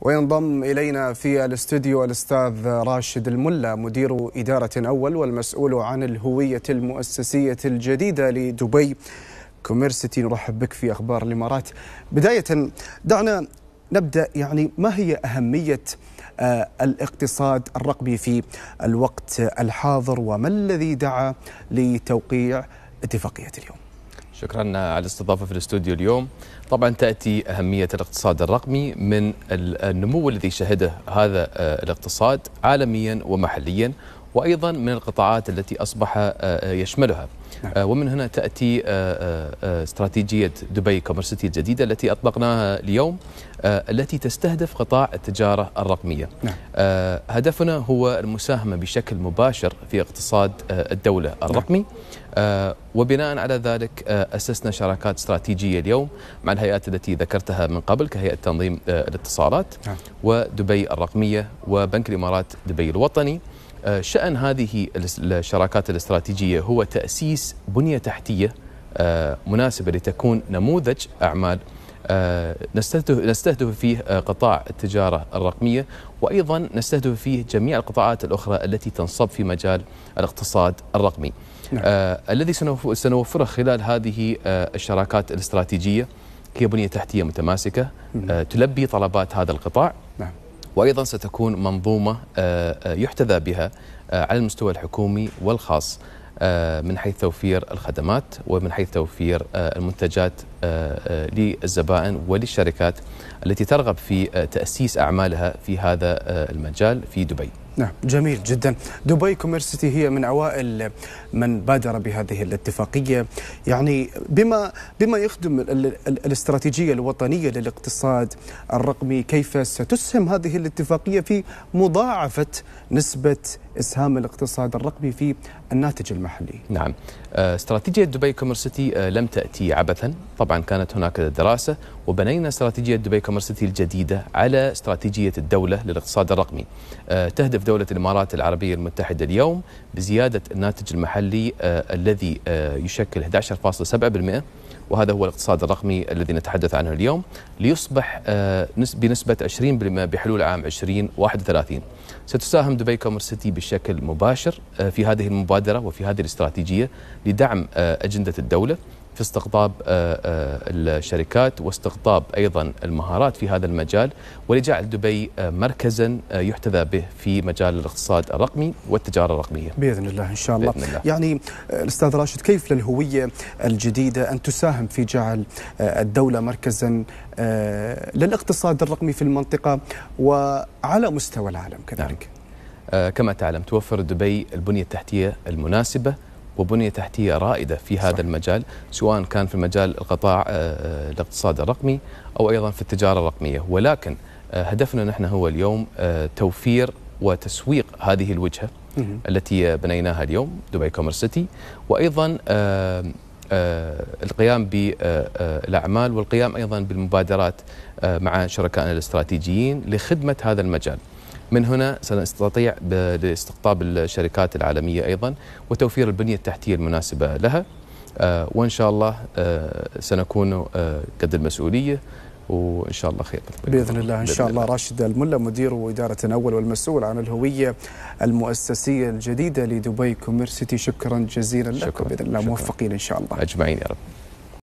وينضم إلينا في الاستوديو الأستاذ راشد الملا مدير إدارة أول والمسؤول عن الهوية المؤسسية الجديدة لدبي كوميرسيتي نرحب بك في أخبار الإمارات بداية دعنا نبدأ يعني ما هي أهمية آه، الاقتصاد الرقمي في الوقت الحاضر وما الذي دعا لتوقيع اتفاقية اليوم شكرا على الاستضافه في الاستوديو اليوم. طبعا تاتي اهميه الاقتصاد الرقمي من النمو الذي شهده هذا آه، الاقتصاد عالميا ومحليا وايضا من القطاعات التي اصبح آه، آه، يشملها. نعم. ومن هنا تاتي استراتيجيه دبي كوميرسيتي الجديده التي اطلقناها اليوم آه، التي تستهدف قطاع التجارة الرقمية نعم. آه، هدفنا هو المساهمة بشكل مباشر في اقتصاد آه، الدولة نعم. الرقمي نعم. وبناء على ذلك أسسنا شراكات استراتيجية اليوم مع الهيئات التي ذكرتها من قبل كهيئة تنظيم الاتصالات نعم. ودبي الرقمية وبنك الإمارات دبي الوطني شأن هذه الشراكات الاستراتيجية هو تأسيس بنية تحتية مناسبة لتكون نموذج أعمال آه، نستهدف نستهدف فيه آه، قطاع التجاره الرقميه وايضا نستهدف فيه جميع القطاعات الاخرى التي تنصب في مجال الاقتصاد الرقمي. نعم. آه، الذي سنوفره خلال هذه الشراكات الاستراتيجيه هي بنيه تحتيه متماسكه نعم. تلبي طلبات هذا القطاع. نعم. وايضا ستكون منظومه يحتذى بها على المستوى الحكومي والخاص آه، من حيث توفير الخدمات ومن حيث توفير آه، المنتجات آه، للزبائن وللشركات التي ترغب في تأسيس أعمالها في هذا المجال في دبي نعم جميل جدا دبي كوميرسيتي هي من اوائل من بادر بهذه الاتفاقيه يعني بما بما يخدم الاستراتيجيه الوطنيه للاقتصاد الرقمي كيف ستسهم هذه الاتفاقيه في مضاعفه نسبه إسهام الاقتصاد الرقمي في الناتج المحلي نعم آه، استراتيجية دبي كوميرس سيتي آه، لم تأتي عبثا طبعا كانت هناك دراسة وبنينا استراتيجية دبي كوميرس سيتي الجديدة على استراتيجية الدولة للاقتصاد الرقمي آه، تهدف دولة الإمارات العربية المتحدة اليوم بزيادة الناتج المحلي الذي يشكل 11.7% وهذا هو الاقتصاد الرقمي الذي نتحدث عنه اليوم ليصبح آه، بنسبة 20% بحلول عام 2031 ستساهم دبي كومرسيتي بشكل مباشر آه، في هذه المبادرة وفي هذه الاستراتيجية لدعم آه، أجندة الدولة في استقطاب آه، آه، الشركات واستقطاب أيضا المهارات في هذا المجال ولجعل دبي آه، مركزا يحتذى به في مجال الاقتصاد الرقمي والتجارة الرقمية بإذن الله إن شاء الله, بإذن الله. يعني الأستاذ راشد كيف للهوية الجديدة أن تساهم في جعل الدولة مركزا للاقتصاد الرقمي في المنطقة وعلى مستوى العالم كذلك نعم. كما تعلم توفر دبي البنية التحتية المناسبة وبنية تحتية رائدة في هذا صح. المجال سواء كان في مجال القطاع آه، آه، الاقتصاد الرقمي أو أيضا في التجارة الرقمية ولكن آه، هدفنا نحن هو اليوم توفير وتسويق هذه الوجهة التي بنيناها اليوم دبي كومر سيتي وأيضا القيام بالأعمال والقيام أيضا بالمبادرات مع شركائنا الاستراتيجيين لخدمة هذا المجال من هنا سنستطيع باستقطاب الشركات العالمية أيضا وتوفير البنية التحتية المناسبة لها آه، وإن شاء الله آه، سنكون آه، قد المسؤولية وان شاء الله خير باذن الله ان شاء الله راشد الملا مدير واداره اول والمسؤول عن الهويه المؤسسيه الجديده لدبي كوميرسيتي شكرا جزيلا لكم باذن الله موفقين ان شاء الله اجمعين يا رب